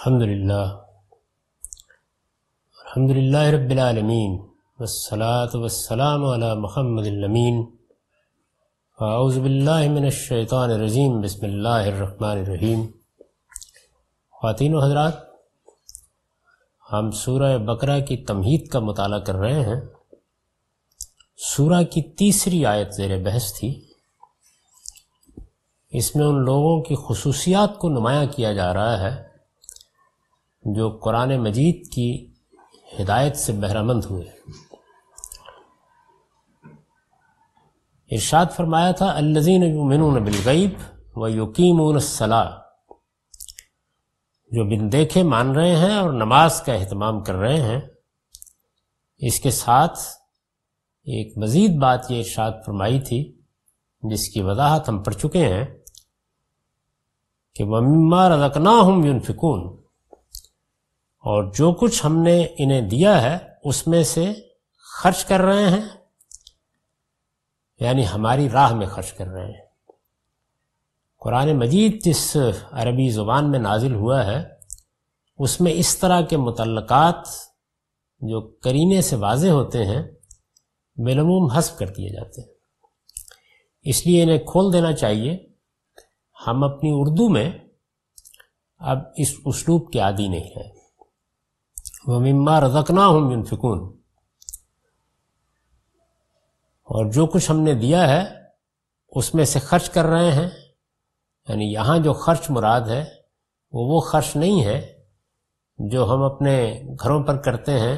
अल्हम्दुलिल्लाह अल्हम्दुलिल्लाह रब्बिलआलमीन वस्सलात वस्सलाम अला मुहम्मदिल्लमीन आउज़बिल्लाशैतानरजीम बसमीम ख़वान हजरात हम सूरह बकरा की तमहीद का मताल कर रहे हैं सूरह की तीसरी आयत ज़ेर बहस थी इसमें उन लोगों की खसूसियात को नुमाया किया जा रहा है जो कुरान मजीद की हिदायत से बहरामंद हुए इरशाद फरमाया था अल्लजीन युमिनून बिलगैब व यकीमून सलाह जो बिन देखे मान रहे हैं और नमाज का अहतमाम कर रहे हैं इसके साथ एक मज़ीद बात ये इर्शाद फरमाई थी जिसकी वजाहत हम पढ़ चुके हैं कि वम्मा रजकना हम यूनफिकून और जो कुछ हमने इन्हें दिया है उसमें से खर्च कर रहे हैं यानी हमारी राह में खर्च कर रहे हैं कुरान मजीद जिस अरबी ज़ुबान में नाजिल हुआ है उसमें इस तरह के मुतलक़ात जो करीने से वाज होते हैं बेलमूम हसब कर दिए जाते हैं इसलिए इन्हें खोल देना चाहिए हम अपनी उर्दू में अब इस उसलूब के आदि नहीं हैं वमिम्मा रजकना हम यूनफिकून और जो कुछ हमने दिया है उसमें से खर्च कर रहे हैं यानी यहाँ जो खर्च मुराद है वो वो खर्च नहीं है जो हम अपने घरों पर करते हैं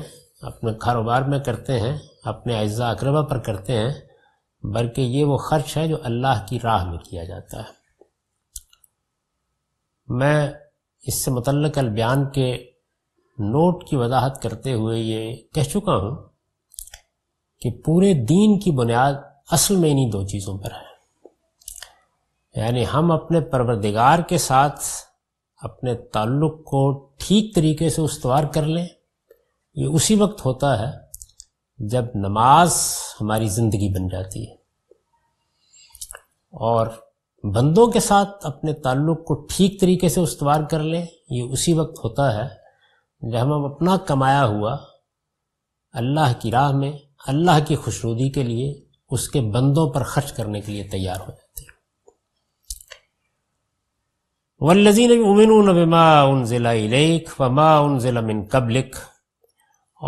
अपने कारोबार में करते हैं अपने अज्जा अकरबा पर करते हैं बल्कि ये वो खर्च है जो अल्लाह की राह में किया जाता है मैं इससे मुतल बयान के नोट की वजाहत करते हुए ये कह चुका हूँ कि पूरे दीन की बुनियाद असल में इन्हीं दो चीज़ों पर है यानी हम अपने परवरदिगार के साथ अपने ताल्लुक़ को ठीक तरीके से उसवार कर लें ये उसी वक्त होता है जब नमाज हमारी ज़िंदगी बन जाती है और बंदों के साथ अपने ताल्लुक़ को ठीक तरीके से उसवार कर लें ये उसी वक्त होता है जब हम अपना कमाया हुआ अल्लाह की राह में अल्लाह की खुशरूदी के लिए उसके बंदों पर खर्च करने के लिए तैयार हो जाते हैं वल्लजी उमिन बिमा उन ज़िला इलेख वमा उन ज़िला मिन कबलिक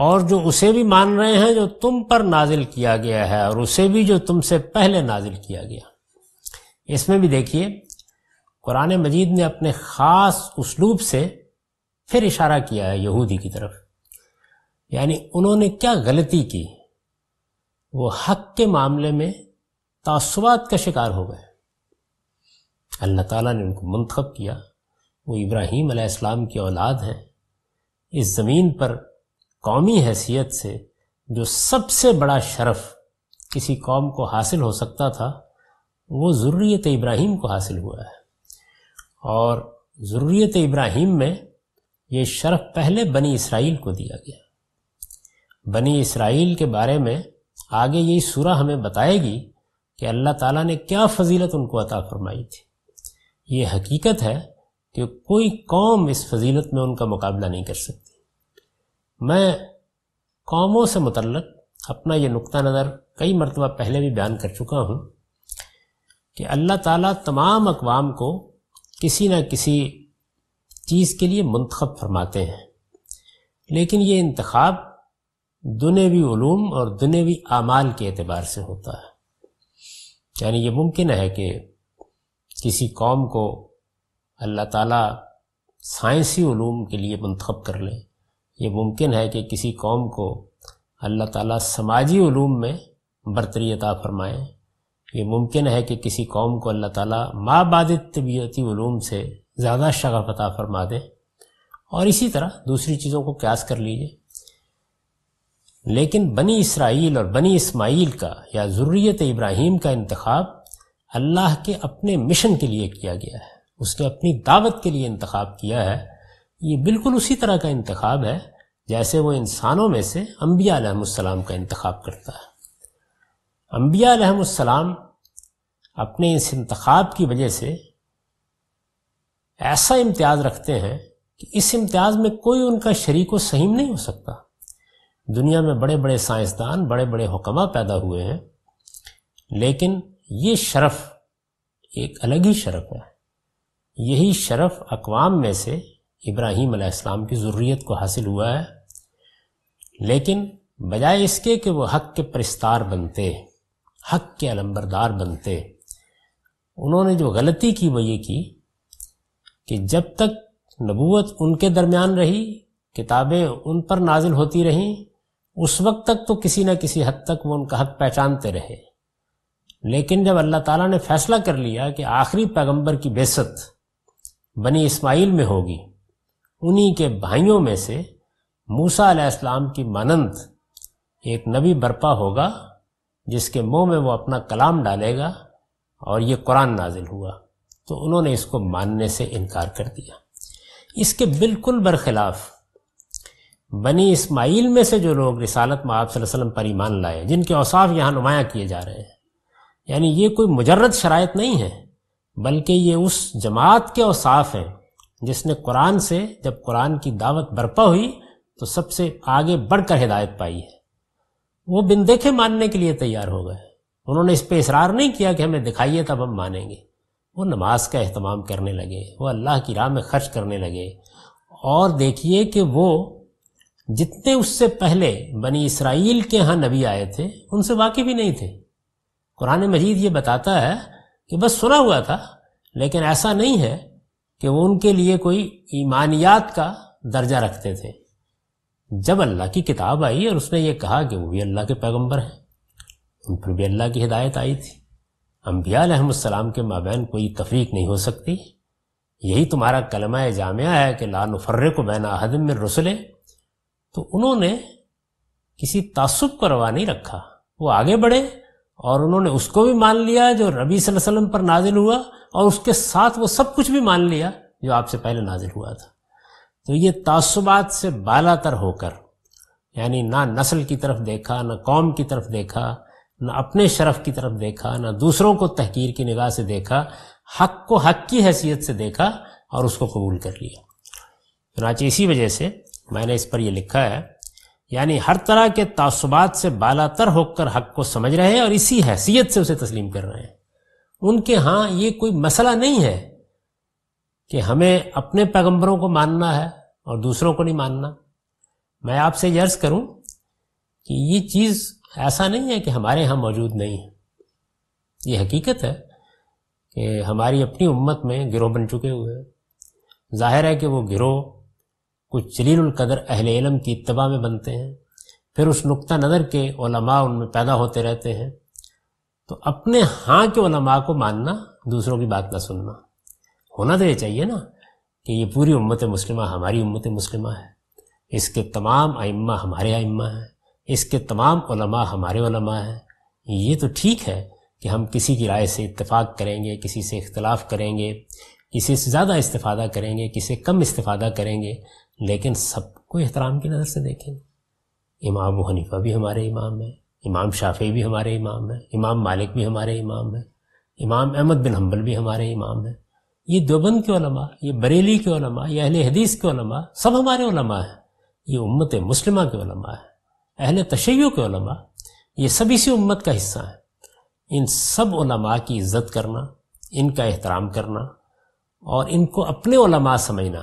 और जो उसे भी मान रहे हैं जो तुम पर नाजिल किया गया है और उसे भी जो तुमसे पहले नाजिल किया गया इसमें भी देखिए कुरान मजीद ने अपने ख़ास उसलूब से फिर इशारा किया है यहूदी की तरफ यानी उन्होंने क्या गलती की वो हक के मामले में तासुबात का शिकार हो गए अल्लाह ताला ने उनको मंतखब किया वो इब्राहिम अलैहिस्सलाम की औलाद हैं इस ज़मीन पर कौमी हैसियत से जो सबसे बड़ा शरफ किसी कौम को हासिल हो सकता था वो ज़रूरीत इब्राहिम को हासिल हुआ है और ज़रूरीत इब्राहिम में ये शर्फ पहले बनी इसराइल को दिया गया बनी इसराइल के बारे में आगे यही सूरा हमें बताएगी कि अल्लाह ताला ने क्या फजीलत उनको अता फरमाई थी ये हकीकत है कि कोई कौम इस फजीलत में उनका मुकाबला नहीं कर सकती मैं कौमों से मुतलक अपना ये नुक़ नज़र कई मरतबा पहले भी बयान कर चुका हूँ कि अल्लाह ताला तमाम अकवाम को किसी न किसी चीज़ के लिए मंतखब फरमाते हैं लेकिन ये इंतखब दुनेवी ूम और दुनेवी आमाल के अतबार से होता है यानी ये मुमकिन है कि किसी कौम को अल्लाह ताला साइंसी ूम के लिए मंतखब कर लें यह मुमकिन है कि किसी कौम को अल्लाह ताला समाजी ूम में बरतरी अता फरमाएँ ये मुमकिन है कि किसी कौम को अल्लाह ताला माबाद तबीयती ूम से ज़्यादा शगफता अच्छा फरमा दे और इसी तरह दूसरी चीज़ों को क्यास कर लीजिए लेकिन बनी इसराइल और बनी इस्माइल का या ज़रूरीत इब्राहिम का इंतखब अल्लाह के अपने मिशन के लिए किया गया है उसने अपनी दावत के लिए इंतखब किया है ये बिल्कुल उसी तरह का इंतखब है जैसे वो इंसानों में से अम्बिया का इंतखब करता है अम्बिया अपने इस इंतखब की वजह से ऐसा इम्तियाज रखते हैं कि इस इम्तियाज में कोई उनका शरीक व सहीम नहीं हो सकता दुनिया में बड़े बड़े साइंसदान बड़े बड़े हुक्मा पैदा हुए हैं लेकिन ये शरफ एक अलग ही शरफ है यही शरफ अकवाम में से इब्राहीम अलैहिस्सलाम की ज़रूरीत को हासिल हुआ है लेकिन बजाय इसके कि वो हक के प्रस्तार बनते हक के अलम्बरदार बनते उन्होंने जो गलती की वो ये की कि जब तक नबूवत उनके दरमियान रही किताबें उन पर नाजिल होती रहीं उस वक्त तक तो किसी न किसी हद तक वो उनका हक पहचानते रहे लेकिन जब अल्लाह ताला ने फैसला कर लिया कि आखिरी पैगंबर की बेसत बनी इस्माइल में होगी उन्हीं के भाइयों में से मूसा अलैहिस्सलाम की मानंद एक नबी बरपा होगा जिसके मुंह में वो अपना कलाम डालेगा और ये कुरान नाजिल हुआ तो उन्होंने इसको मानने से इनकार कर दिया इसके बिल्कुल बरखिलाफ बनी इस्माइल में से जो लोग रिसालत में आप वसल्लम पर ईमान लाए जिनके औसाफ यहाँ नुमाया किए जा रहे हैं यानी ये कोई मुजरद शरात नहीं है बल्कि ये उस जमात के औसाफ हैं जिसने कुरान से जब कुरान की दावत बर्पा हुई तो सबसे आगे बढ़कर हिदायत पाई है वो बिन देखे मानने के लिए तैयार हो गए उन्होंने इस पर इसरार नहीं किया कि हमें दिखाइए तब हम मानेंगे वो नमाज का अहतमाम करने लगे वो अल्लाह की राह में खर्च करने लगे और देखिए कि वो जितने उससे पहले बनी इसराइल के यहाँ नबी आए थे उनसे वाकिफ ही नहीं थे कुरान मजीद ये बताता है कि बस सुना हुआ था लेकिन ऐसा नहीं है कि वो उनके लिए कोई ईमानियात का दर्जा रखते थे जब अल्लाह की किताब आई और उसने ये कहा कि वो भी अल्लाह के पैगंबर हैं उन पर भी अल्लाह की हिदायत आई थी अम्बियाम के माबैन कोई तफरीक नहीं हो सकती यही तुम्हारा कलमा जामिया है कि नफर्र को बैन अहदम में रसले तो उन्होंने किसी तासुब को रवा नहीं रखा वो आगे बढ़े और उन्होंने उसको भी मान लिया जो रबी वसल्लम पर नाजिल हुआ और उसके साथ वो सब कुछ भी मान लिया जो आपसे पहले नाजिल हुआ था तो ये तासुबात से बाला तर होकर यानी ना नस्ल की तरफ देखा ना कौम की तरफ देखा ना अपने शरफ की तरफ देखा ना दूसरों को तहकीर की निगाह से देखा हक को हक की हैसियत से देखा और उसको कबूल कर लिया चुनाचे इसी वजह से मैंने इस पर यह लिखा है यानी हर तरह के तासुबात से बालातर होकर हक को समझ रहे हैं और इसी हैसियत से उसे तस्लीम कर रहे हैं उनके हाँ ये कोई मसला नहीं है कि हमें अपने पैगंबरों को मानना है और दूसरों को नहीं मानना मैं आपसे यर्ज करूं कि ये चीज़ ऐसा नहीं है कि हमारे यहाँ मौजूद नहीं है ये हकीकत है कि हमारी अपनी उम्मत में गिरोह बन चुके हुए हैं जाहिर है कि वो गिरोह कुछ जलीलकदर अहल इलम की इतबा में बनते हैं फिर उस नुक़ नज़र के ओलमा उनमें पैदा होते रहते हैं तो अपने हाँ के ओलमा को मानना दूसरों की बात ना सुनना होना तो ये चाहिए ना कि ये पूरी उम्मत मुस्लिम हमारी उम्मत मुस्लिमा है इसके तमाम आइम्मा हमारे आइम्मा हैं इसके तमाम उलमा हमारे उलमा हैं ये तो ठीक है कि हम किसी की राय से इतफ़ाक़ करेंगे किसी से इख्तलाफ करेंगे किसी से ज़्यादा इस्तेफादा करेंगे किसी कम इस्तेफादा करेंगे लेकिन सबको एहतराम की नज़र से देखेंगे इमाम हनीफा भी हमारे इमाम हैं इमाम शाफी भी हमारे इमाम हैं इमाम मालिक भी हमारे इमाम हैं इमाम अहमद बिन हम्बल भी हमारे इमाम हैं ये दोबंद के उलमा ये बरेली के उलमा ये अहले हदीस के उलमा सब हमारे उलमा हैं ये उम्मत मुस्लिमा के उलमा है अहल तशै के उलमा ये सब इसी उम्मत का हिस्सा हैं इन सब उलमा की इज्जत करना इनका एहतराम करना और इनको अपने उलमा समझना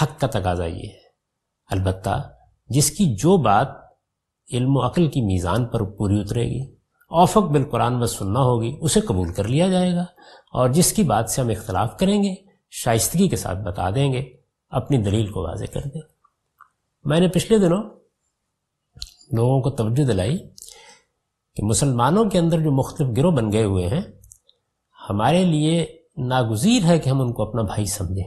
हक का तकाजा ये है अलबत् जिसकी जो बात इल्म अकल की मीज़ान पर पूरी उतरेगी औफक बिल कुरान सुनना होगी उसे कबूल कर लिया जाएगा और जिसकी बात से हम इख्तलाफ करेंगे शाइस्तगी के साथ बता देंगे अपनी दलील को वाजे कर दें मैंने पिछले दिनों लोगों को तोज्जो दिलाई कि मुसलमानों के अंदर जो मुख्तफ गिरोह बन गए हुए हैं हमारे लिए नागजीर है कि हम उनको अपना भाई समझें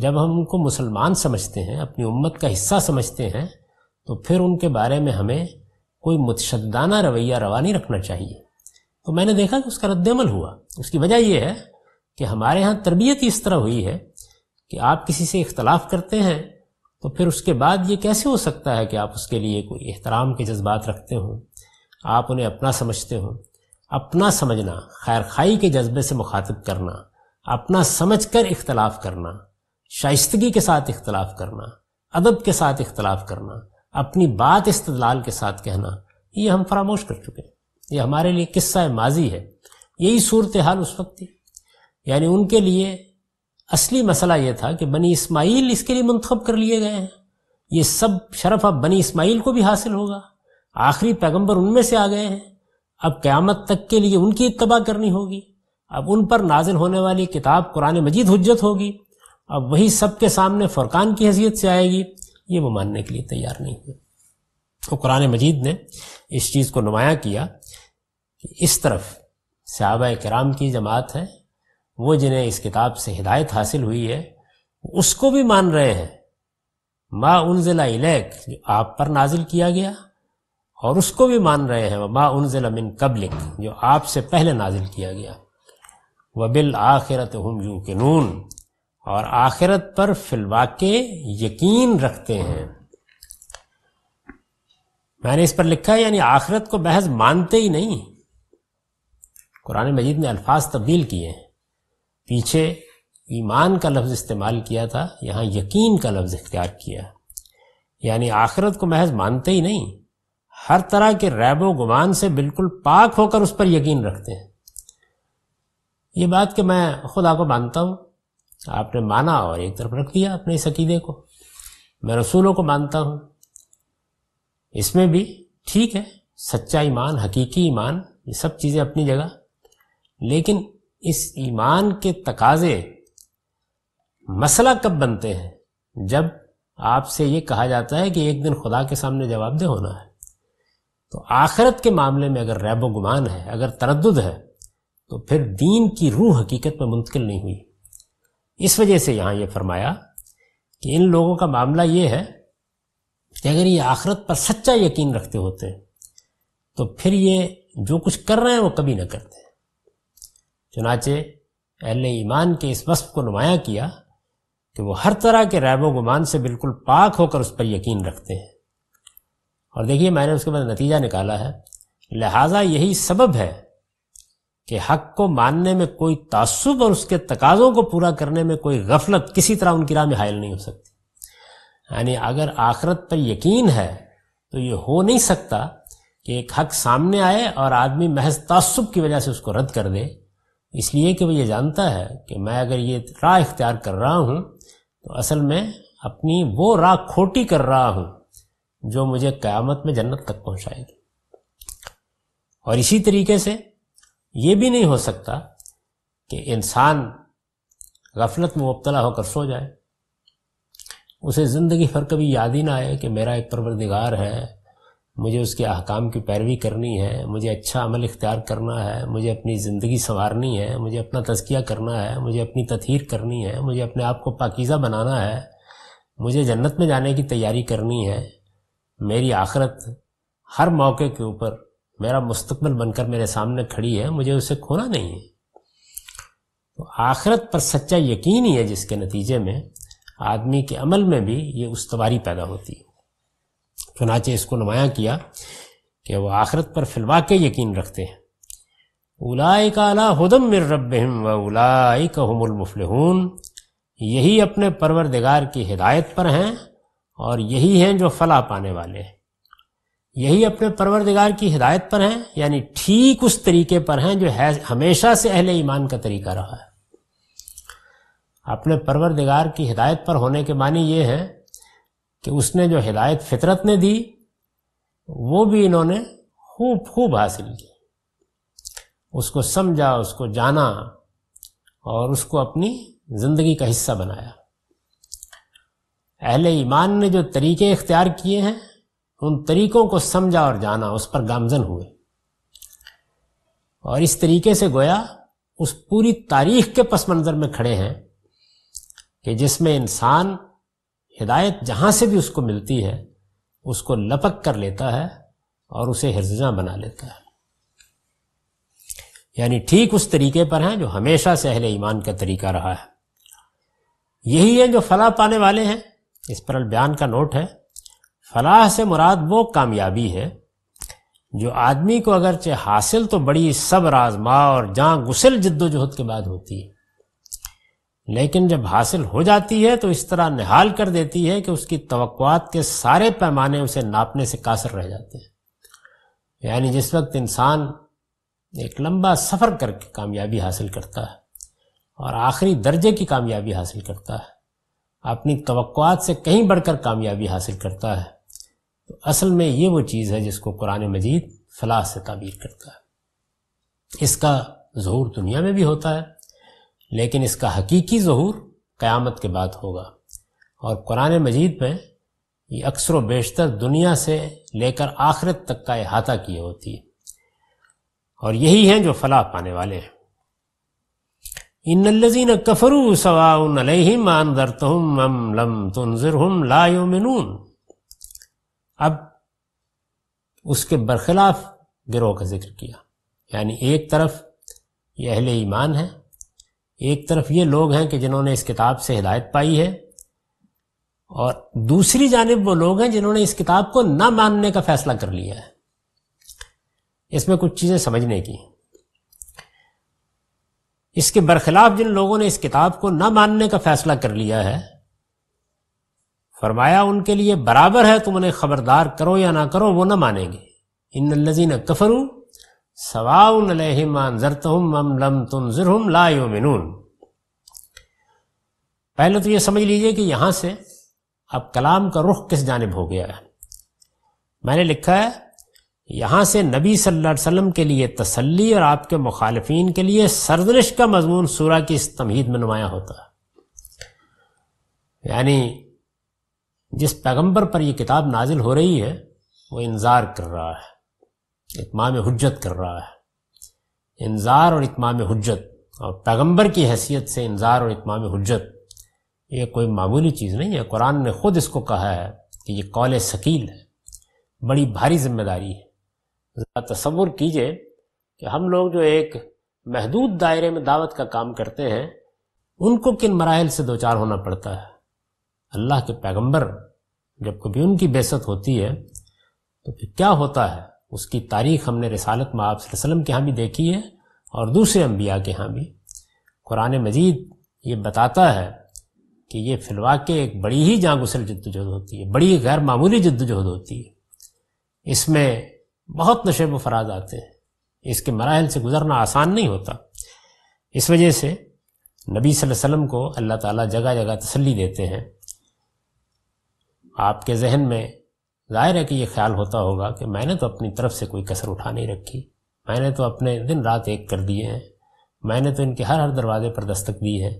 जब हम उनको मुसलमान समझते हैं अपनी उम्मत का हिस्सा समझते हैं तो फिर उनके बारे में हमें कोई मुतशदाना रवैया रवा नहीं रखना चाहिए तो मैंने देखा कि उसका रद्दमल हुआ उसकी वजह यह है कि हमारे यहाँ तरबियत इस तरह हुई है कि आप किसी से इख्तलाफ करते हैं तो फिर उसके बाद ये कैसे हो सकता है कि आप उसके लिए कोई एहतराम के जज्बात रखते हो आप उन्हें अपना समझते हो अपना समझना खैर खाई के जज्बे से मुखातिब करना अपना समझ कर इख्तलाफ करना शाइस्तगी के साथ इख्तलाफ करना अदब के साथ इख्तलाफ करना अपनी बात इस्तलाल के साथ कहना ये हम फरामोश कर चुके हैं ये हमारे लिए किस्सा माजी है यही सूरत हाल उस वक्त थी यानी उनके लिए असली मसला यह था कि बनी इस्माइल इसके लिए मंतखब कर लिए गए हैं ये सब शरफ अब बनी इस्माइल को भी हासिल होगा आखिरी पैगंबर उनमें से आ गए हैं अब क़्यामत तक के लिए उनकी इतबा करनी होगी अब उन पर नाजिल होने वाली किताब कुरान मजीद हजत होगी अब वही सब के सामने फ़ुरकान की हैसियत से आएगी ये वो मानने के लिए तैयार नहीं हुए तो कुरान मजीद ने इस चीज़ को नुमाया किया कि इस तरफ सहाबा कराम की जमात है वो जिन्हें इस किताब से हिदायत हासिल हुई है उसको भी मान रहे हैं मा उन इलेक जो आप पर नाजिल किया गया और उसको भी मान रहे हैं मा उन जिला मिन कबलिक जो आपसे पहले नाजिल किया गया बिल आखिरत हम यू के नून और आखिरत पर फिलवाके यकीन रखते हैं मैंने इस पर लिखा है यानी आखिरत को बहस मानते ही नहीं कुरान मजीद ने अल्फाज तब्दील किए हैं पीछे ईमान का लफ्ज़ इस्तेमाल किया था यहाँ यकीन का लफ्ज़ इख्तियार किया यानी आखिरत को महज मानते ही नहीं हर तरह के रैबो गुमान से बिल्कुल पाक होकर उस पर यकीन रखते हैं ये बात कि मैं खुदा को मानता हूँ आपने माना और एक तरफ रख दिया अपने इस अकीदे को मैं रसूलों को मानता हूँ इसमें भी ठीक है सच्चा ईमान हकीकी ईमान ये सब चीज़ें अपनी जगह लेकिन इस ईमान के तकाजे मसला कब बनते हैं जब आपसे ये कहा जाता है कि एक दिन खुदा के सामने जवाबदेह होना है तो आखिरत के मामले में अगर रैबो गुमान है अगर तरद है तो फिर दीन की रूह हकीकत में मुंतकिल नहीं हुई इस वजह से यहाँ ये फरमाया कि इन लोगों का मामला ये है कि अगर ये आखिरत पर सच्चा यकीन रखते होते तो फिर ये जो कुछ कर रहे हैं वो कभी ना करते चुनाचे अहल ईमान के इस वस्फ को नुमाया किया कि वो हर तरह के रैब गुमान से बिल्कुल पाक होकर उस पर यकीन रखते हैं और देखिए मैंने उसके बाद नतीजा निकाला है लिहाजा यही सबब है कि हक को मानने में कोई तासुब और उसके तकाज़ों को पूरा करने में कोई गफलत किसी तरह उनकी राह में हायल नहीं हो सकती यानी अगर आखरत पर यकीन है तो ये हो नहीं सकता कि एक हक सामने आए और आदमी महज तासुब की वजह से उसको रद्द कर दे इसलिए कि वो ये जानता है कि मैं अगर ये राह इख्तियार कर रहा हूँ तो असल में अपनी वो राह खोटी कर रहा हूँ जो मुझे क़्यामत में जन्नत तक पहुँचाएगी और इसी तरीके से ये भी नहीं हो सकता कि इंसान गफलत में मुबतला होकर सो जाए उसे ज़िंदगी भर कभी याद ही ना आए कि मेरा एक परवरदिगार है मुझे उसके अहकाम की पैरवी करनी है मुझे अच्छा अमल इख्तियार करना है मुझे अपनी ज़िंदगी संवारनी है मुझे अपना तस्किया करना है मुझे अपनी तथहर करनी है मुझे अपने आप को पाकिज़ा बनाना है मुझे जन्नत में जाने की तैयारी करनी है मेरी आखरत हर मौके के ऊपर मेरा मुस्तबल बनकर मेरे सामने खड़ी है मुझे उसे खोना नहीं है तो आखरत पर सच्चा यकीन ही है जिसके नतीजे में आदमी के अमल में भी ये उसवारी पैदा होती है चुनाचे इसको नुमाया किया कि वह आखरत पर फिलवा के यकीन रखते हैं उलाय काला हदम मिर रब व उलाय कहमुलमफलहून यही अपने परवरदिगार की हिदायत पर हैं और यही हैं जो फला पाने वाले हैं यही अपने परवरदिगार की हिदायत पर हैं यानी ठीक उस तरीके पर हैं जो है हमेशा से अहले ईमान का तरीका रहा है अपने परवरदिगार की हिदायत पर होने के मानी ये है कि उसने जो हिदायत फितरत ने दी वो भी इन्होंने खूब खूब हासिल की उसको समझा उसको जाना और उसको अपनी ज़िंदगी का हिस्सा बनाया अहले ईमान ने जो तरीके इख्तियार किए हैं उन तरीक़ों को समझा और जाना उस पर गामजन हुए और इस तरीके से गोया उस पूरी तारीख के पस मंज़र में खड़े हैं कि जिसमें इंसान हिदायत जहाँ से भी उसको मिलती है उसको लपक कर लेता है और उसे हिजा बना लेता है यानी ठीक उस तरीके पर हैं जो हमेशा से अहले ईमान का तरीका रहा है यही है जो फलाह पाने वाले हैं इस पर बयान का नोट है फलाह से मुराद वो कामयाबी है जो आदमी को अगरचे हासिल तो बड़ी सब राजमा और जहाँ गुसल जद्दोजहद के बाद होती है लेकिन जब हासिल हो जाती है तो इस तरह निहाल कर देती है कि उसकी तवक्वात के सारे पैमाने उसे नापने से कासर रह जाते हैं यानी जिस वक्त इंसान एक लंबा सफ़र करके कामयाबी हासिल करता है और आखिरी दर्जे की कामयाबी हासिल करता है अपनी तवक्कात से कहीं बढ़कर कामयाबी हासिल करता है तो असल में ये वो चीज़ है जिसको कुरान मजीद फलाह से ताबीर करता है इसका ज़हूर दुनिया में भी होता है लेकिन इसका हकीकी जहूर क़यामत के बाद होगा और कुरान मजीद में ये अक्सर बेशतर दुनिया से लेकर आखिरत तक का अहाता किए होती है और यही हैं जो फलाह पाने वाले हैं इन लजीन कफरू सवाउन तुम अम लम तुनजरहम लायुमिनून अब उसके बरखिलाफ गिरोह का जिक्र किया यानी एक तरफ ये अहले ईमान है एक तरफ ये लोग हैं कि जिन्होंने इस किताब से हिदायत पाई है और दूसरी जानब वो लोग हैं जिन्होंने इस किताब को ना मानने का फैसला कर लिया है इसमें कुछ चीज़ें समझने की इसके बरखिलाफ जिन लोगों ने इस किताब को ना मानने का फैसला कर लिया है फरमाया उनके लिए बराबर है तुम उन्हें खबरदार करो या ना करो वो ना मानेंगे इन लजीन कफरू सवाउनजरतम तुम लायो मिनून पहले तो ये समझ लीजिए कि यहां से अब कलाम का रुख किस जानब हो गया है मैंने लिखा है यहां से नबी सल्लल्लाहु अलैहि वसल्लम के लिए तसल्ली और आपके मुखालिफिन के लिए सरदनिश का मजमून सूरा की इस तमहीद में नुमाया होता है यानी जिस पैगंबर पर यह किताब नाजिल हो रही है वो इंतज़ार कर रहा है इतमाम हजत कर रहा है इंजार और इतमाम हजत और पैगंबर की हैसियत से इंजार और इतमाम हजत ये कोई मामूली चीज़ नहीं है कुरान ने ख़ुद इसको कहा है कि ये कौल शकील है बड़ी भारी जिम्मेदारी है ज़रा तस्वुर कीजिए कि हम लोग जो एक महदूद दायरे में दावत का काम करते हैं उनको किन मराहल से दो चार होना पड़ता है अल्लाह के पैगंबर जब कभी उनकी बेसत होती है तो फिर क्या होता है उसकी तारीख हमने रसालत माब वसलम के यहाँ भी देखी है और दूसरे अम्बिया के यहाँ भी कुरान मजीद ये बताता है कि ये फ़िलवा के एक बड़ी ही जागुसल जद्दोजहद होती है बड़ी गैर मामूली जद्दोजहद होती है इसमें बहुत नशेब फराज आते हैं इसके मराहल से गुजरना आसान नहीं होता इस वजह से नबी वसल्लम को अल्लाह ताला जगह जगह तसली देते हैं आपके जहन में जाहिर है कि ये ख्याल होता होगा कि मैंने तो अपनी तरफ से कोई कसर उठा नहीं रखी मैंने तो अपने दिन रात एक कर दिए हैं मैंने तो इनके हर हर दरवाजे पर दस्तक दी है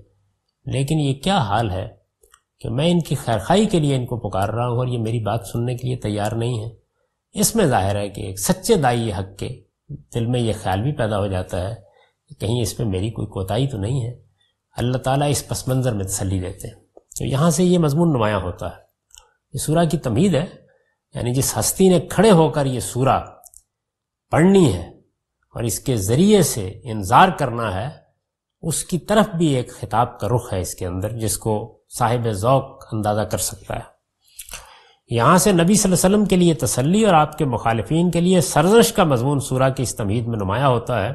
लेकिन ये क्या हाल है कि मैं इनकी खैरखाई के लिए इनको पुकार रहा हूँ और ये मेरी बात सुनने के लिए तैयार नहीं है इसमें जाहिर है कि एक सच्चे दाई हक के दिल में ये ख्याल भी पैदा हो जाता है कि कहीं इसमें मेरी कोई कोताही तो नहीं है अल्लाह ताला इस पस मंज़र में तसली देते हैं तो यहाँ से ये मजमून नुमायाँ होता है ये सूरा की तमहीद है यानी जिस हस्ती ने खड़े होकर ये सूरा पढ़नी है और इसके ज़रिए से इंतज़ार करना है उसकी तरफ भी एक खिताब का रुख है इसके अंदर जिसको साहिब ओक़ अंदाज़ा कर सकता है यहाँ से नबी वसल्लम के लिए तसल्ली और आपके मुखालफन के लिए सरजश का मजमून सूरा की इस तमीद में नुमाया होता है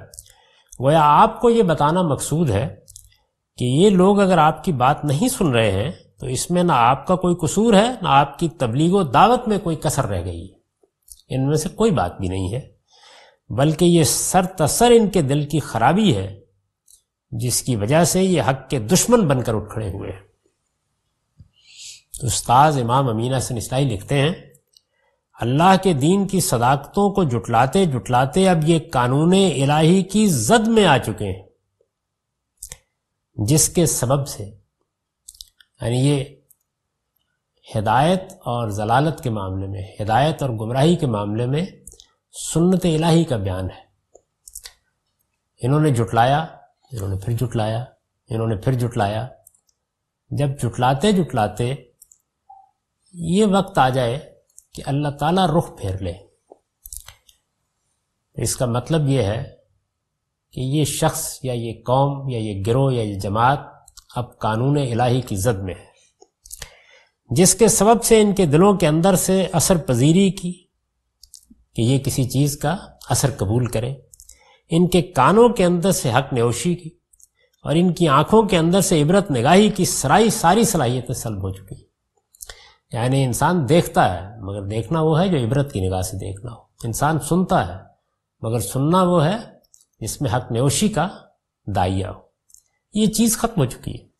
गोया आपको ये बताना मकसूद है कि ये लोग अगर आपकी बात नहीं सुन रहे हैं तो इसमें ना आपका कोई कसूर है ना आपकी तबलीग दावत में कोई कसर रह गई है इनमें से कोई बात भी नहीं है बल्कि ये सर तसर इनके दिल की खराबी है जिसकी वजह से ये हक के दुश्मन बनकर उठ खड़े हुए हैं तो उस्ताज़ इमाम अमीना से इसलाई लिखते हैं अल्लाह के दीन की सदाकतों को जुटलाते जुटलाते अब ये कानून इलाही की जद में आ चुके हैं जिसके सबब से यानी ये हिदायत और जलालत के मामले में हिदायत और गुमराही के मामले में सुन्नत इलाही का बयान है इन्होंने जुटलाया इन्होंने फिर जुटलाया इन्होंने फिर जुटलाया जब जुटलाते जुटलाते ये वक्त आ जाए कि अल्लाह ताला रुख फेर ले तो इसका मतलब ये है कि ये शख्स या ये कौम या ये गिरोह या ये जमात अब कानून इलाही की जद में है जिसके सबब से इनके दिलों के अंदर से असर पजीरी की कि ये किसी चीज़ का असर कबूल करें इनके कानों के अंदर से हक नोशी की और इनकी आंखों के अंदर से इबरत निगाही की सराई सारी सलाहियतें सलब हो चुकी यानी इंसान देखता है मगर देखना वो है जो इबरत की निगाह से देखना हो इंसान सुनता है मगर सुनना वो है जिसमें हक नोशी का दाइया हो ये चीज़ ख़त्म हो चुकी है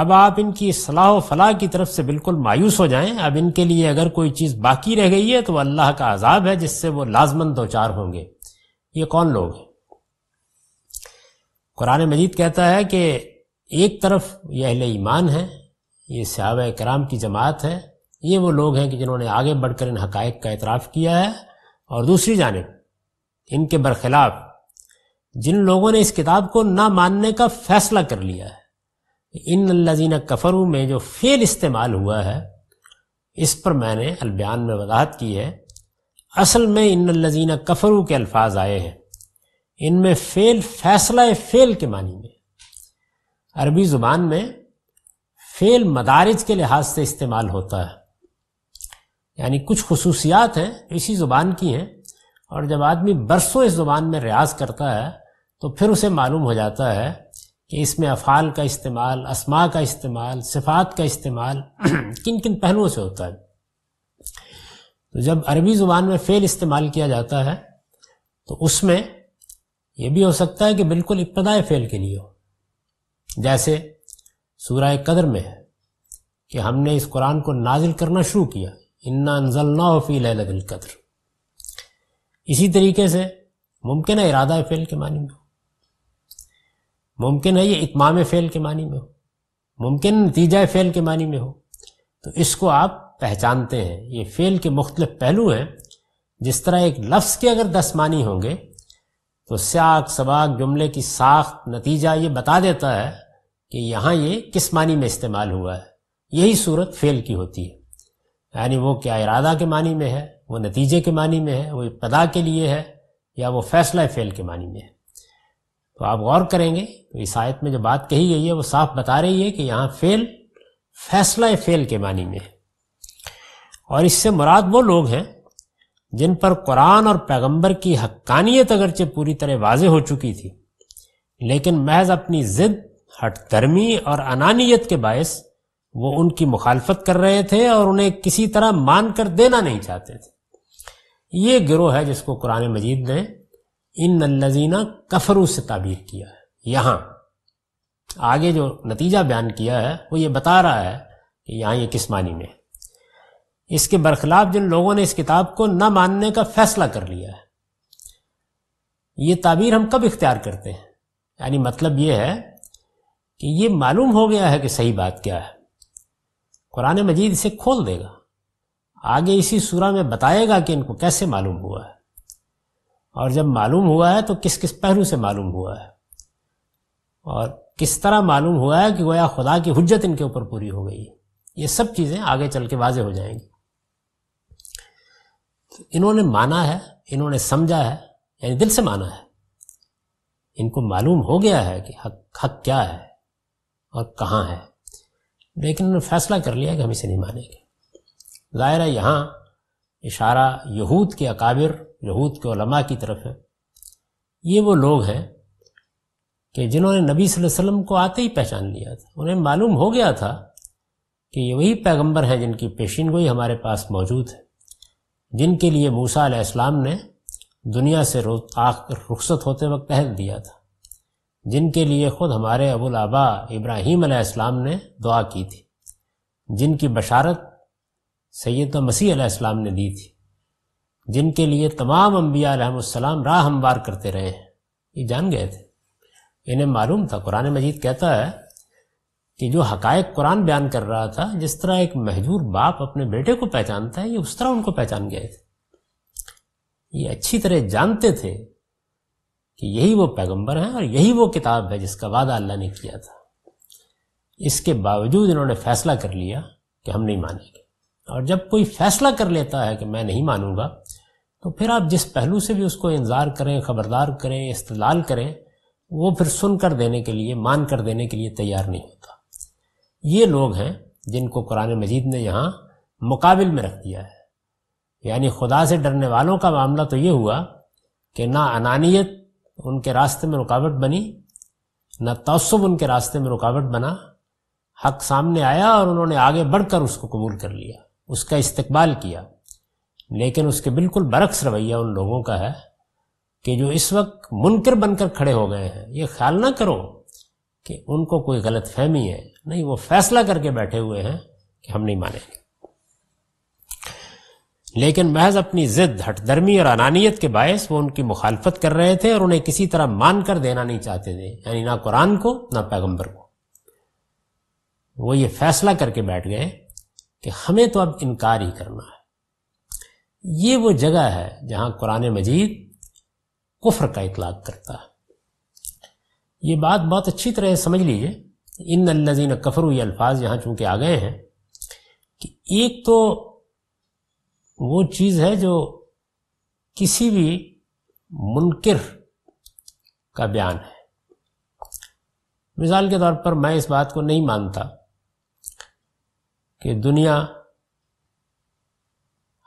अब आप इनकी सलाह फलाह की तरफ से बिल्कुल मायूस हो जाएं अब इनके लिए अगर कोई चीज़ बाकी रह गई है तो अल्लाह का अजाब है जिससे वो लाजमन दो चार होंगे ये कौन लोग हैं कुरान मजीद कहता है कि एक तरफ ये अहल ईमान है ये सहाब कराम की जमात है ये वो लोग हैं कि जिन्होंने आगे बढ़कर इन हक़ का एतराफ़ किया है और दूसरी जानब इनके बरखिलाफ़ जिन लोगों ने इस किताब को ना मानने का फैसला कर लिया है इन लजीना कफरू में जो फेल इस्तेमाल हुआ है इस पर मैंने अलबयान में वजाहत की है असल में इन लजीना कफरू के अल्फाज आए हैं इनमें फेल फैसला फेल के मानी में अरबी ज़ुबान में फेल मदारज के लिहाज से इस्तेमाल होता है यानी कुछ खसूसियात हैं इसी ज़ुबान की हैं और जब आदमी बरसों इस ज़ुबान में रियाज करता है तो फिर उसे मालूम हो जाता है कि इसमें अफ़ाल का इस्तेमाल असमा का इस्तेमाल सिफ़ात का इस्तेमाल किन किन पहलुओं से होता है तो जब अरबी ज़ुबान में फ़ेल इस्तेमाल किया जाता है तो उसमें यह भी हो सकता है कि बिल्कुल इब्तदाई फ़ेल के लिए हो जैसे सूरह कदर में है कि हमने इस कुरान को नाजिल करना शुरू किया इन्ना अनजलना फ़ी लदिल कदर इसी तरीके से मुमकिन है इरादा फ़ेल के मानी में मुमकिन है ये इतमाम फेल के मानी में हो मुमकिन नतीजा फेल के मानी में हो तो इसको आप पहचानते हैं ये फेल के मुख्तलिफ पहलू हैं जिस तरह एक लफ्ज़ के अगर दस मानी होंगे तो स्याक सबाक जुमले की साख नतीजा ये बता देता है कि यहाँ ये किस मानी में इस्तेमाल हुआ है यही सूरत फेल की होती है यानी वो क्या इरादा के मानी में है वो नतीजे के मानी में है वो इब्तदा के लिए है या वो फैसला फेल के मानी में है तो आप गौर करेंगे तो इस आयत में जो बात कही गई है वो साफ बता रही है कि यहाँ फेल फैसला फेल के मानी में है और इससे मुराद वो लोग हैं जिन पर कुरान और पैगंबर की हक्कानियत अगरचे पूरी तरह वाज हो चुकी थी लेकिन महज अपनी जिद हटधर्मी और अनानियत के बायस वो उनकी मुखालफत कर रहे थे और उन्हें किसी तरह मान कर देना नहीं चाहते थे ये गिरोह है जिसको कुरान मजीद ने इन लजीना कफरू से ताबीर किया है यहां आगे जो नतीजा बयान किया है वो ये बता रहा है कि यहां ये किस मानी में इसके बरखिलाफ जिन लोगों ने इस किताब को न मानने का फैसला कर लिया है ये ताबीर हम कब इख्तियार करते हैं यानी मतलब ये है कि ये मालूम हो गया है कि सही बात क्या है कुरान मजीद इसे खोल देगा आगे इसी सूरा में बताएगा कि इनको कैसे मालूम हुआ है और जब मालूम हुआ है तो किस किस पहलू से मालूम हुआ है और किस तरह मालूम हुआ है कि गोया खुदा की हजत इनके ऊपर पूरी हो गई है ये सब चीज़ें आगे चल के वाजे हो जाएंगी तो इन्होंने माना है इन्होंने समझा है यानी दिल से माना है इनको मालूम हो गया है कि हक हक क्या है और कहाँ है लेकिन उन्होंने फैसला कर लिया कि हम इसे नहीं मानेंगे ज़ाहिर है यहाँ इशारा यहूद के अकाबिर यहूद के ओलमा की तरफ है ये वो लोग हैं कि जिन्होंने नबी वसल्लम को आते ही पहचान लिया था उन्हें मालूम हो गया था कि ये वही पैगंबर हैं जिनकी पेशीन गोई हमारे पास मौजूद है जिनके लिए मूसा इस्लाम ने दुनिया से आख रुखसत होते वक्त अहद दिया था जिनके लिए खुद हमारे अबुल आबा इब्राहीम इस्लाम ने दुआ की थी जिनकी बशारत सैद मसीह अलैहिस्सलाम ने दी थी जिनके लिए तमाम अम्बिया अलहमसलाम राह हमवार करते रहे हैं ये जान गए थे इन्हें मालूम था कुरान मजीद कहता है कि जो हकायक कुरान बयान कर रहा था जिस तरह एक महजूर बाप अपने बेटे को पहचानता है ये उस तरह उनको पहचान गए थे ये अच्छी तरह जानते थे कि यही वो पैगंबर हैं और यही वो किताब है जिसका वादा अल्लाह ने किया था इसके बावजूद इन्होंने फैसला कर लिया कि हम नहीं मानेंगे और जब कोई फैसला कर लेता है कि मैं नहीं मानूंगा तो फिर आप जिस पहलू से भी उसको इंतज़ार करें खबरदार करें इस्तलाल करें वो फिर सुन कर देने के लिए मान कर देने के लिए तैयार नहीं होता ये लोग हैं जिनको कुरान मजीद ने यहाँ मुकाबिल में रख दिया है यानी खुदा से डरने वालों का मामला तो ये हुआ कि ना अनानियत उनके रास्ते में रुकावट बनी ना तसब उनके रास्ते में रुकावट बना हक सामने आया और उन्होंने आगे बढ़कर उसको कबूल कर लिया उसका इस्तकबाल किया लेकिन उसके बिल्कुल बरक्स रवैया उन लोगों का है कि जो इस वक्त मुनकर बनकर खड़े हो गए हैं ये ख्याल ना करो कि उनको कोई गलत फहमी है नहीं वो फैसला करके बैठे हुए हैं कि हम नहीं मानेंगे लेकिन महज अपनी जिद हटदर्मी और अनानियत के बायस वो उनकी मुखालफत कर रहे थे और उन्हें किसी तरह मान कर देना नहीं चाहते थे यानी ना कुरान को ना पैगंबर को वो ये फैसला करके बैठ गए कि हमें तो अब इनकार ही करना है ये वो जगह है जहां कुरान मजीद कुफर का इतलाक करता है ये बात बहुत अच्छी तरह समझ लीजिए इन अल्लाजीन कफरू ये अल्फाज यहाँ चूंकि आ गए हैं कि एक तो वो चीज़ है जो किसी भी मुनकर का बयान है मिसाल के तौर पर मैं इस बात को नहीं मानता कि दुनिया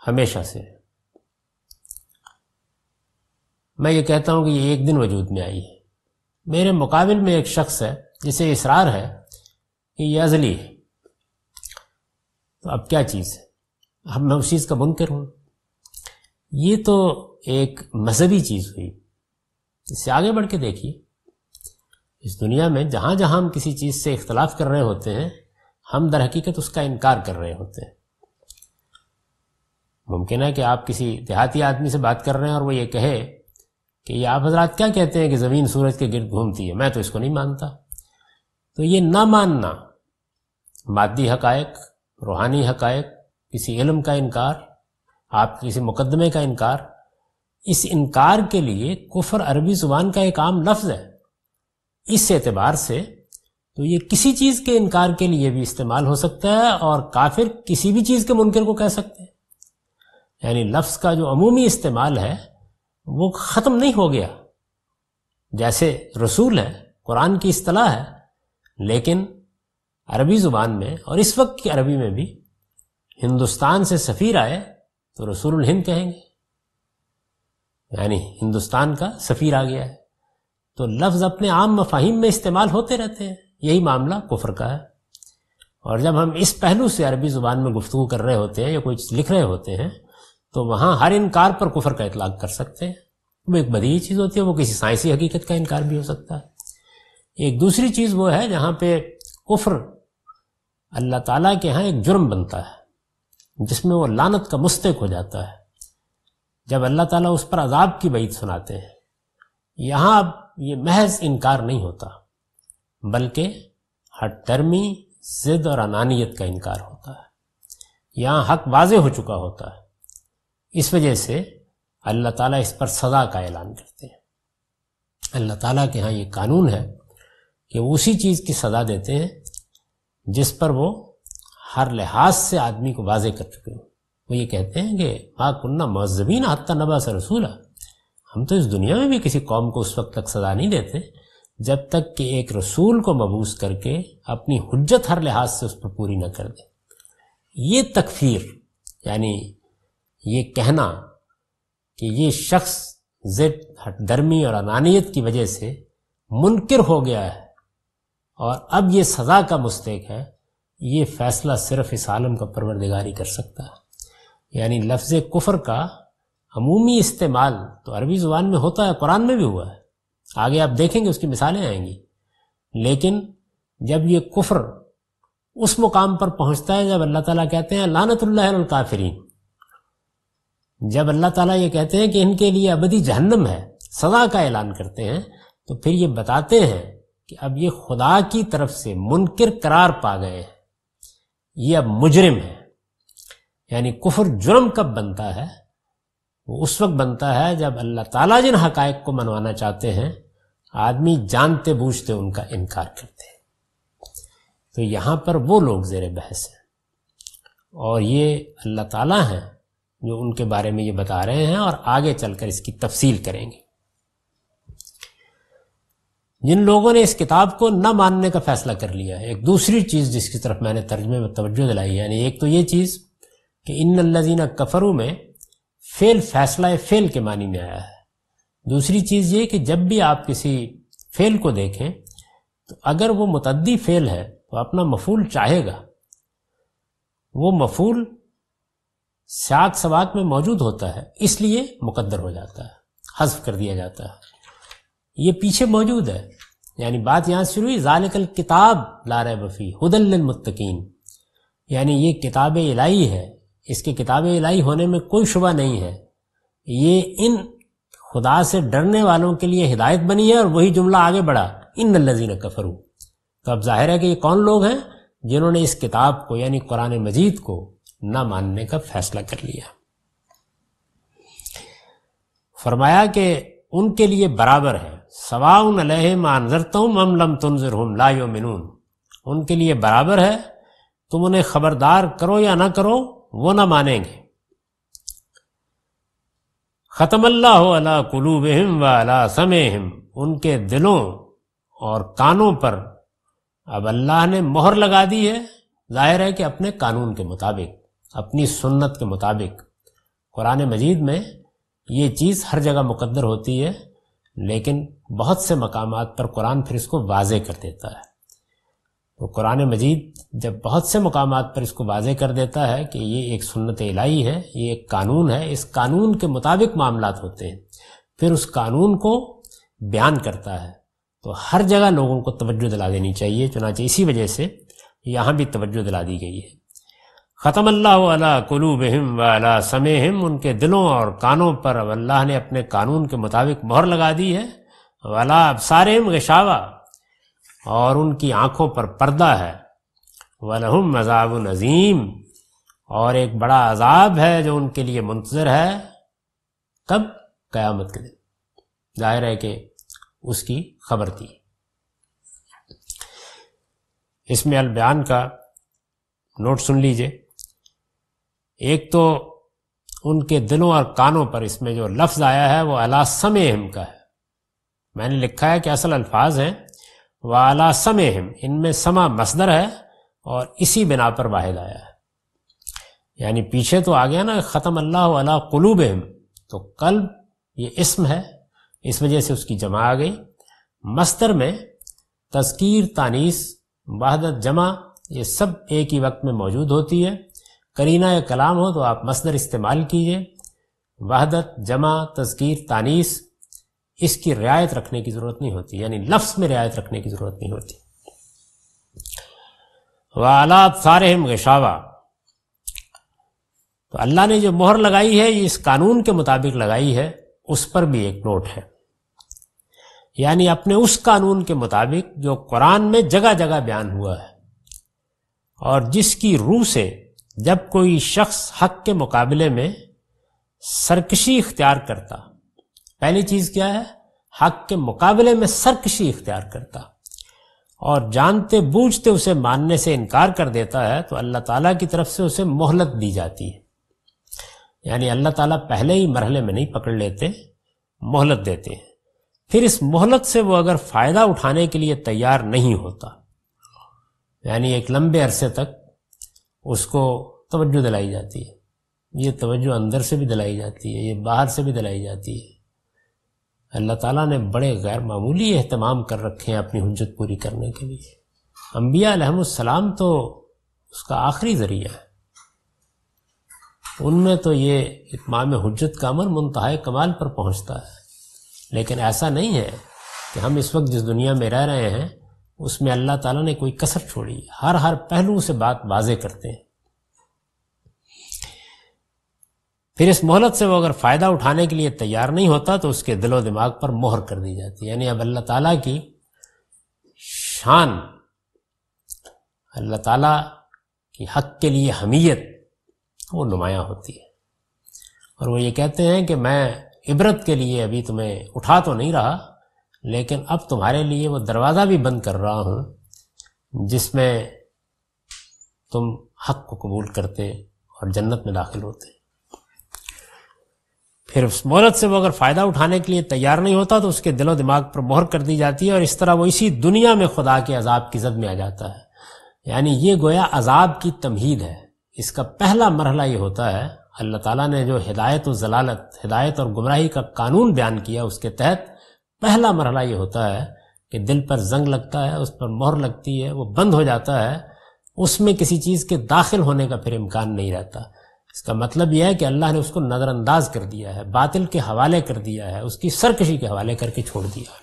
हमेशा से मैं ये कहता हूं कि ये एक दिन वजूद में आई है मेरे मुकाबिल में एक शख्स है जिसे इसरार है कि यह अजली है तो अब क्या चीज़ है हम मैं उस चीज़ का बुनकर हूं ये तो एक मजहबी चीज़ हुई इससे आगे बढ़ के देखिए इस दुनिया में जहां जहां हम किसी चीज़ से इख्तलाफ कर रहे होते हैं हम दर हकीकत उसका इनकार कर रहे होते हैं मुमकिन है कि आप किसी देहाती आदमी से बात कर रहे हैं और वो ये कहे कि ये आप हजरात क्या कहते हैं कि ज़मीन सूरज के गिरद घूमती है मैं तो इसको नहीं मानता तो ये ना मानना मादी हकायक रूहानी हकायक किसी इलम का इनकार आप किसी मुकदमे का इनकार इस इनकार के लिए कुफर अरबी ज़ुबान का एक आम लफ्ज़ है इस एतबार से तो ये किसी चीज के इनकार के लिए भी इस्तेमाल हो सकता है और काफिर किसी भी चीज के मुनकर को कह सकते हैं यानी लफ्ज़ का जो अमूमी इस्तेमाल है वो ख़त्म नहीं हो गया जैसे रसूल है कुरान की असलाह है लेकिन अरबी ज़ुबान में और इस वक्त की अरबी में भी हिंदुस्तान से सफ़ीर आए तो रसूल हिंद कहेंगे यानी हिंदुस्तान का सफ़ीर आ गया है तो लफ्ज़ अपने आम मफाहिम में इस्तेमाल होते रहते हैं यही मामला कुफर का है और जब हम इस पहलू से अरबी ज़ुबान में गुफ्तु कर रहे होते हैं या कोई लिख रहे होते हैं तो वहां हर इनकार पर कुफर का इतलाक कर सकते हैं वो एक बदी चीज़ होती है वो किसी साइंसी हकीकत का इनकार भी हो सकता है एक दूसरी चीज़ वो है जहां पे कुफर अल्लाह ताला के यहाँ एक जुर्म बनता है जिसमें वो लानत का मुस्तक हो जाता है जब अल्लाह ताला उस पर अजाब की बैत सुनाते हैं यहां अब ये महज इनकार नहीं होता बल्कि हटदर्मी जिद और अनानियत का इनकार होता है यहाँ हक वाज हो चुका होता है इस वजह से अल्लाह ताला इस पर सज़ा का ऐलान करते हैं अल्लाह ताला के यहाँ ये कानून है कि वो उसी चीज़ की सज़ा देते हैं जिस पर वो हर लिहाज से आदमी को वाजे कर चुके हों वो ये कहते हैं कि माँ कुन्ना मजबीन हत्या नबा से रसूला हम तो इस दुनिया में भी किसी कौम को उस वक्त तक सज़ा नहीं देते जब तक कि एक रसूल को मबूस करके अपनी हजत हर लिहाज से उस पर पूरी न कर दे ये तकफीर यानी ये कहना कि ये शख्स जिद हटदर्मी और अनानियत की वजह से मुनकर हो गया है और अब ये सज़ा का मुस्तक है ये फैसला सिर्फ इस आलम का परवरदिगारी कर सकता है यानी लफ्ज़ कुफर का अमूमी इस्तेमाल तो अरबी ज़ुबान में होता है कुरान में भी हुआ है आगे आप देखेंगे उसकी मिसालें आएंगी लेकिन जब ये कुफर उस मुकाम पर पहुंचता है जब अल्लाह ताला कहते हैं लानतुल्लाह जब अल्लाह ताला ये कहते हैं कि इनके लिए अबदी जहन्नम है सजा का ऐलान करते हैं तो फिर ये बताते हैं कि अब ये खुदा की तरफ से मुनकर करार पा गए हैं ये अब मुजरिम है यानी कुफर जुर्म कब बनता है वो उस वक्त बनता है जब अल्लाह ताला जिन हकायक को मनवाना चाहते हैं आदमी जानते बूझते उनका इनकार करते हैं तो यहां पर वो लोग ज़ेर बहस हैं और ये अल्लाह ताला हैं जो उनके बारे में ये बता रहे हैं और आगे चलकर इसकी तफसील करेंगे जिन लोगों ने इस किताब को न मानने का फैसला कर लिया है एक दूसरी चीज़ जिसकी तरफ मैंने तर्जमे में तवज्जो दिलाई यानी एक तो ये चीज़ कि इन लजीना कफरू में फेल फैसला फेल के मानी में आया है दूसरी चीज़ ये कि जब भी आप किसी फेल को देखें तो अगर वो मुतदी फेल है तो अपना मफूल चाहेगा वो मफूल साग सवाक में मौजूद होता है इसलिए मुकद्दर हो जाता है हजफ कर दिया जाता है ये पीछे मौजूद है यानी बात यहाँ शुरू हुई जालिकल किताब ला रहे बफ़ी हदलमतकीन यानी ये किताब इलाही है इसके किताब इलाही होने में कोई शुबा नहीं है ये इन खुदा से डरने वालों के लिए हिदायत बनी है और वही जुमला आगे बढ़ा इन लजीन कफरू तो अब जाहिर है कि ये कौन लोग हैं जिन्होंने इस किताब को यानी कुरान मजीद को ना मानने का फैसला कर लिया फरमाया कि उनके लिए बराबर है सवाउन अलहम हम लायो मिनून उनके लिए बराबर है तुम उन्हें खबरदार करो या ना करो वो ना मानेंगे ख़त्म ख़तमल्ला अला कुलूबहम व अला समहम उनके दिलों और कानों पर अब अल्लाह ने मोहर लगा दी है जाहिर है कि अपने कानून के मुताबिक अपनी सुन्नत के मुताबिक कुरान मजीद में ये चीज़ हर जगह मुकद्दर होती है लेकिन बहुत से मकाम पर कुरान फिर इसको वाजे कर देता है तो कुरान मजीद जब बहुत से मकाम पर इसको वाजे कर देता है कि ये एक सुनत इलाही है ये एक कानून है इस कानून के मुताबिक मामला होते हैं फिर उस कानून को बयान करता है तो हर जगह लोगों को तवज्जो दिला देनी चाहिए चुनाच इसी वजह से यहाँ भी तवज्जो दिला दी गई है ख़त्म अल्लाह वाला कुलूबहम वाला समहम उनके दिलों और कानों पर अल्लाह ने अपने कानून के मुताबिक मोहर लगा दी है वाला अब सारे गशावा और उनकी आंखों पर पर्दा है वलहुम मजाब नज़ीम और एक बड़ा अजाब है जो उनके लिए मुंतज़र है कब क़यामत के दिन जाहिर है कि उसकी खबर थी इसमें बयान का नोट सुन लीजिए एक तो उनके दिलों और कानों पर इसमें जो लफ्ज़ आया है वो अला समेहम का है मैंने लिखा है कि असल अल्फाज हैं वाला समहम इनमें समा मसदर है और इसी बिना पर वाहिद आया है यानी पीछे तो आ गया ना ख़त्म अल्लाह अला कलूबहम तो कल्ब ये इसम है इस वजह से उसकी जमा आ गई मस्तर में तस्कीर तानीस वहदत जमा ये सब एक ही वक्त में मौजूद होती है करीना या कलाम हो तो आप मसदर इस्तेमाल कीजिए वहदत जमा तस्कीर तानीस इसकी रियायत रखने की जरूरत नहीं होती यानी लफ्स में रियायत रखने की जरूरत नहीं होती वालात सारे गशावा तो अल्लाह ने जो मोहर लगाई है ये इस कानून के मुताबिक लगाई है उस पर भी एक नोट है यानी अपने उस कानून के मुताबिक जो कुरान में जगह जगह बयान हुआ है और जिसकी रूह से जब कोई शख्स हक के मुकाबले में सरकशी इख्तियार करता पहली चीज क्या है हक के मुकाबले में सरकशी इख्तियार करता और जानते बूझते उसे मानने से इनकार कर देता है तो अल्लाह ताला की तरफ से उसे मोहलत दी जाती है यानी अल्लाह ताला पहले ही मरहले में नहीं पकड़ लेते मोहलत देते हैं फिर इस मोहलत से वो अगर फ़ायदा उठाने के लिए तैयार नहीं होता यानी एक लंबे अरसे तक उसको तवज्जो दिलाई जाती है ये तवज्जो अंदर से भी दिलाई जाती है ये बाहर से भी दिलाई जाती है अल्लाह ताला ने बड़े गैर मामूली अहतमाम कर रखे हैं अपनी हजत पूरी करने के लिए अम्बिया तो उसका आखिरी ज़रिया है उनमें तो ये इतमाम हजत का अमल मुंतहा कमाल पर पहुंचता है लेकिन ऐसा नहीं है कि हम इस वक्त जिस दुनिया में रह रहे हैं उसमें अल्लाह ताला ने कोई कसर छोड़ी हर हर पहलू से बात वाजे करते हैं फिर इस मोहलत से वो अगर फ़ायदा उठाने के लिए तैयार नहीं होता तो उसके दिलो दिमाग पर मोहर कर दी जाती है यानी अब अल्लाह तला की शान अल्लाह तला की हक के लिए हमीयत वो नुमाया होती है और वो ये कहते हैं कि मैं इबरत के लिए अभी तुम्हें उठा तो नहीं रहा लेकिन अब तुम्हारे लिए वो दरवाज़ा भी बंद कर रहा हूँ जिसमें तुम हक को कबूल करते और जन्नत में दाखिल होते फिर उस मोहलत से वो अगर फ़ायदा उठाने के लिए तैयार नहीं होता तो उसके दिलो दिमाग पर मोहर कर दी जाती है और इस तरह वो इसी दुनिया में खुदा के अजाब की जद में आ जाता है यानी ये गोया अजाब की तमहीद है इसका पहला मरहला ये होता है अल्लाह ताला ने जो हिदायत और जलालत हिदायत और गुमराही का कानून बयान किया उसके तहत पहला मरहला ये होता है कि दिल पर जंग लगता है उस पर मोहर लगती है वो बंद हो जाता है उसमें किसी चीज़ के दाखिल होने का फिर इम्कान नहीं रहता इसका मतलब यह है कि अल्लाह ने उसको नज़रअंदाज कर दिया है बातिल के हवाले कर दिया है उसकी सरकशी के हवाले करके छोड़ दिया है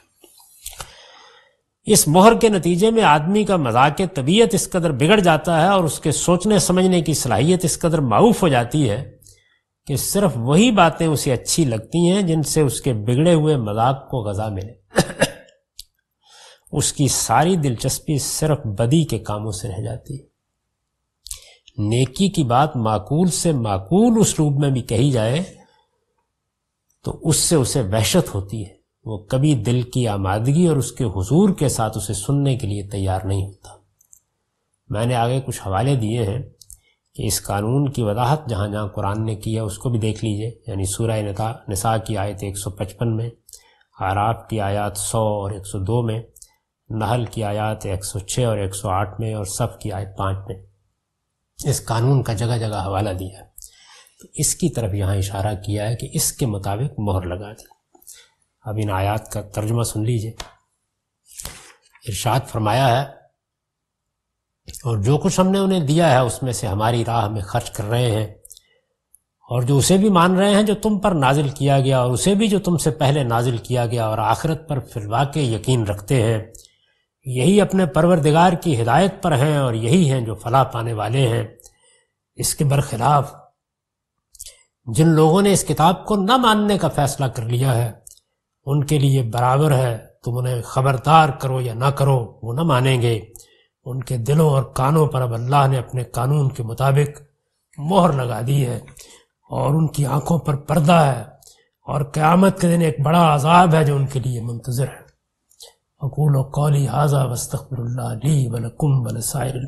इस मोहर के नतीजे में आदमी का मजाक तबीयत इस कदर बिगड़ जाता है और उसके सोचने समझने की सलाहियत इस कदर माऊफ हो जाती है कि सिर्फ वही बातें उसे अच्छी लगती हैं जिनसे उसके बिगड़े हुए मजाक को गजा मिले उसकी सारी दिलचस्पी सिर्फ बदी के कामों से रह जाती है नेकी की बात माकूल से माकूल उस रूप में भी कही जाए तो उससे उसे वहशत होती है वो कभी दिल की आमादगी और उसके हुजूर के साथ उसे सुनने के लिए तैयार नहीं होता मैंने आगे कुछ हवाले दिए हैं कि इस कानून की वजाहत जहाँ जहाँ कुरान ने की है उसको भी देख लीजिए यानी सूर्य नसा की आयत 155 में आराफ़ की आयत 100 और 102 में नहल की आयत 106 और 108 में और सफ़ की आयत 5 में इस कानून का जगह जगह हवाला दिया तो इसकी तरफ यहाँ इशारा किया है कि इसके मुताबिक मोहर लगा दी अब इन आयात का तर्जमा सुन लीजिए इरशाद फरमाया है और जो कुछ हमने उन्हें दिया है उसमें से हमारी राह में खर्च कर रहे हैं और जो उसे भी मान रहे हैं जो तुम पर नाजिल किया गया और उसे भी जो तुमसे पहले नाजिल किया गया और आखिरत पर फिर वाक़ यकीन रखते हैं यही अपने परवरदिगार की हिदायत पर हैं और यही हैं जो फलाह पाने वाले हैं इसके बरखिलाफ जिन लोगों ने इस किताब को न मानने का फैसला कर लिया है उनके लिए बराबर है तुम उन्हें खबरदार करो या ना करो वो न मानेंगे उनके दिलों और कानों पर अब अल्लाह ने अपने कानून के मुताबिक मोहर लगा दी है और उनकी आंखों पर पर्दा है और क़्यामत के दिन एक बड़ा अजाब है जो उनके लिए मुंतज़र है अकूल कौली हाजा वस्तफ़र ली वलकुम वलसायर